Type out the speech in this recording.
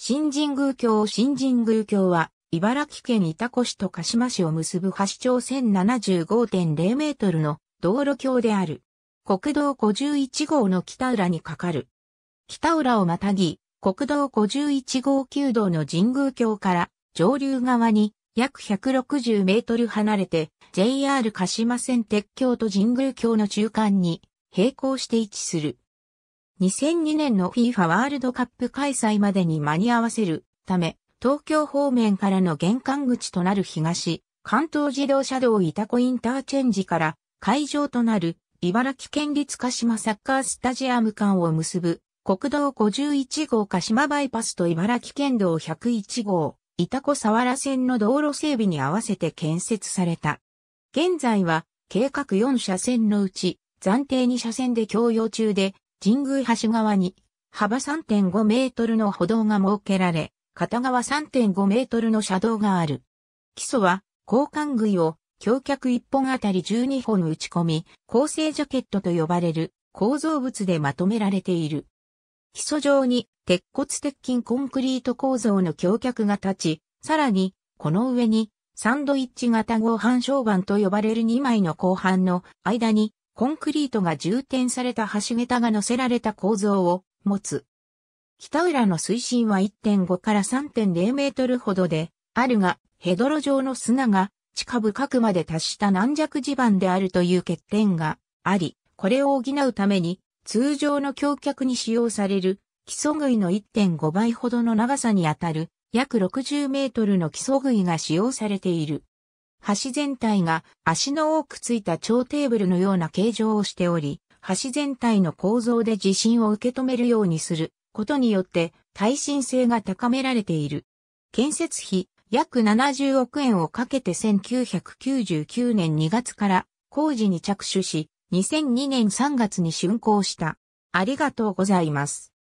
新神宮橋新神宮橋は、茨城県潮来市と鹿島市を結ぶ橋長1075.0メートルの道路橋である。国道51号の北浦に架かる。北浦をまたぎ、国道51号旧道の神宮橋から上流側に約160メートル離れて JR 鹿島線鉄橋と神宮橋の中間に並行して位置する2002年の FIFA ワールドカップ開催までに間に合わせるため、東京方面からの玄関口となる東、関東自動車道板子インターチェンジから会場となる茨城県立鹿島サッカースタジアム間を結ぶ国道51号鹿島バイパスと茨城県道101号板子沢原線の道路整備に合わせて建設された。現在は計画4車線のうち暫定2車線で供用中で神宮橋側に幅3.5メートルの歩道が設けられ、片側3.5メートルの車道がある。基礎は、交換杭を橋脚1本あたり12本打ち込み、構成ジャケットと呼ばれる構造物でまとめられている。基礎上に鉄骨鉄筋コンクリート構造の橋脚が立ち、さらに、この上にサンドイッチ型合板床板と呼ばれる2枚の後半の間にコンクリートが充填された橋桁が乗せられた構造を持つ。北浦の水深は1.5から3.0メートルほどで、あるが、ヘドロ状の砂が地下深くまで達した軟弱地盤であるという欠点があり、これを補うために通常の橋脚に使用される基礎杭の1.5倍ほどの長さにあたる約60メートルの基礎杭が使用されている。橋全体が足の多くついた超テーブルのような形状をしており、橋全体の構造で地震を受け止めるようにすることによって耐震性が高められている。建設費約70億円をかけて1999年2月から工事に着手し、2002年3月に竣工した。ありがとうございます。